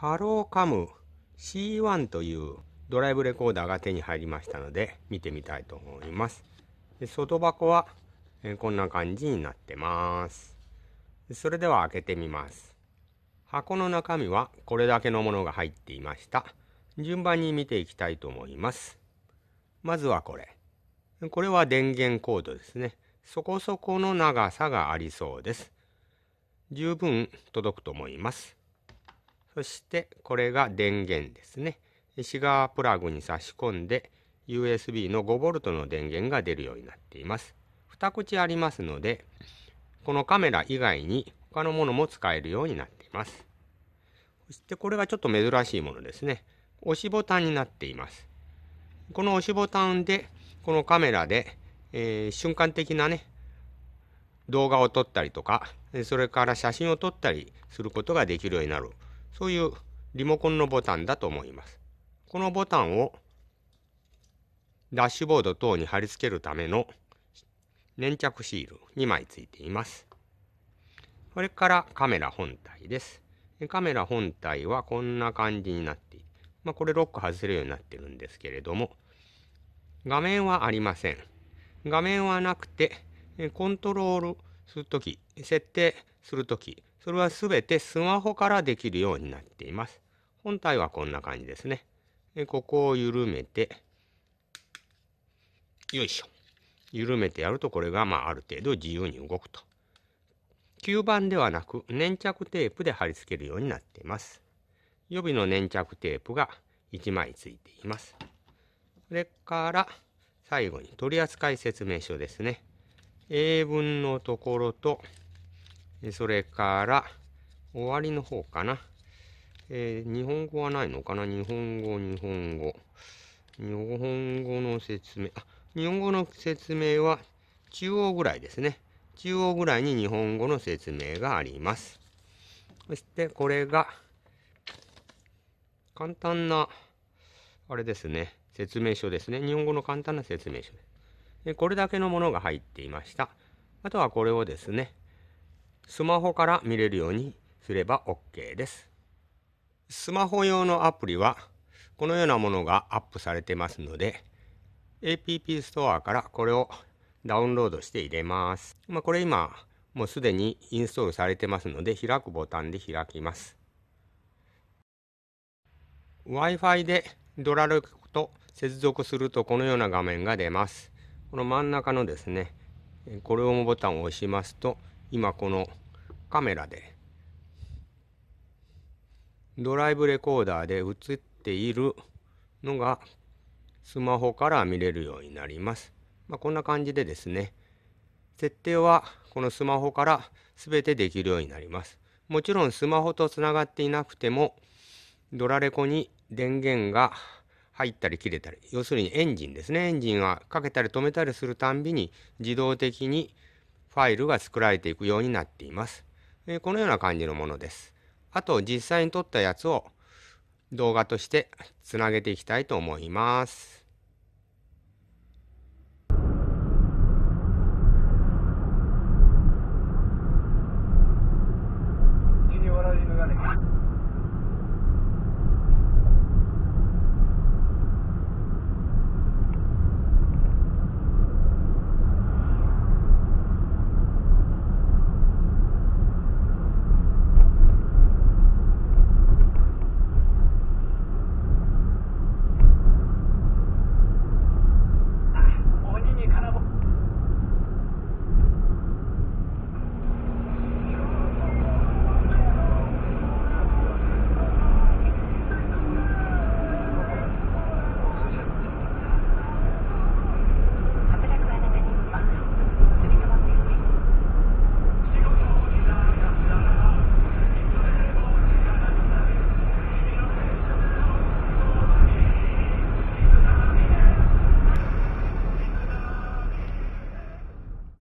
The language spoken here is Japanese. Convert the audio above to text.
ハローカム C1 というドライブレコーダーが手に入りましたので見てみたいと思います。で外箱は、えこんな感じになってます。それでは開けてみます。箱の中身はこれだけのものが入っていました。順番に見ていきたいと思います。まずはこれ。これは電源コードですね。そこそこの長さがありそうです。十分届くと思います。そしてこれが電源ですね。シガープラグに差し込んで USB の 5V の電源が出るようになっています。2口ありますのでこのカメラ以外に他のものも使えるようになっています。そしてこれがちょっと珍しいものですね。押しボタンになっています。この押しボタンでこのカメラで、えー、瞬間的なね動画を撮ったりとかそれから写真を撮ったりすることができるようになるそういうリモコンのボタンだと思います。このボタンをダッシュボード等に貼り付けるための粘着シール2枚ついています。これからカメラ本体です。カメラ本体はこんな感じになっている。まあ、これロック外せるようになってるんですけれども、画面はありません。画面はなくて、コントロールするとき、設定するとき、それはすべてスマホからできるようになっています。本体はこんな感じですね。でここを緩めて、よいしょ。緩めてやるとこれがまあある程度自由に動くと。吸盤ではなく粘着テープで貼り付けるようになっています。予備の粘着テープが1枚ついています。それから最後に取扱説明書ですね。英文のところとそれから、終わりの方かな。えー、日本語はないのかな日本語、日本語。日本語の説明。あ、日本語の説明は中央ぐらいですね。中央ぐらいに日本語の説明があります。そしてこれが、簡単な、あれですね、説明書ですね。日本語の簡単な説明書です。これだけのものが入っていました。あとはこれをですね、スマホから見れるようにすれば OK です。スマホ用のアプリはこのようなものがアップされてますので app ストアからこれをダウンロードして入れます。まあ、これ今もうすでにインストールされてますので開くボタンで開きます。Wi-Fi でドラルと接続するとこのような画面が出ます。この真ん中のですね、これをボタンを押しますと今このカメラでドライブレコーダーで映っているのがスマホから見れるようになります。まあ、こんな感じでですね、設定はこのスマホから全てできるようになります。もちろんスマホとつながっていなくても、ドラレコに電源が入ったり切れたり、要するにエンジンですね、エンジンはかけたり止めたりするたんびに自動的にファイルが作られていくようになっています。えこのような感じのものです。あと実際に撮ったやつを動画としてつなげていきたいと思います。